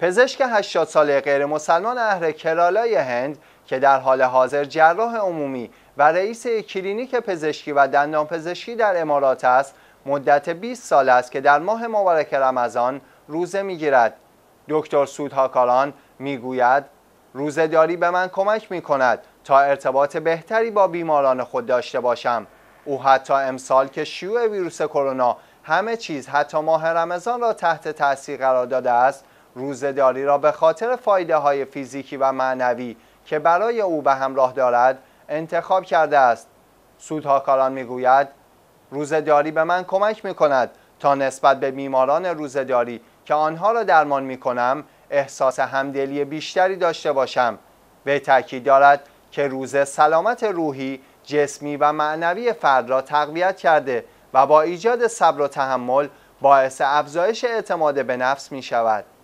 پزشک 80 ساله غیر مسلمان اهل کرالای هند که در حال حاضر جراح عمومی و رئیس کلینیک پزشکی و پزشکی در امارات است مدت 20 سال است که در ماه مبارک رمضان روزه میگیرد دکتر سودهاکاران میگوید روزهداری به من کمک می کند تا ارتباط بهتری با بیماران خود داشته باشم او حتی امسال که شیوع ویروس کرونا همه چیز حتی ماه رمضان را تحت تاثیر قرار داده است روزداری را به خاطر فایده های فیزیکی و معنوی که برای او به همراه دارد انتخاب کرده است می گوید روزداری به من کمک می کند تا نسبت به بیماران روزداری که آنها را درمان می کنم احساس همدلی بیشتری داشته باشم به تاکید دارد که روزه سلامت روحی جسمی و معنوی فرد را تقویت کرده و با ایجاد صبر و تحمل باعث افزایش اعتماد به نفس می شود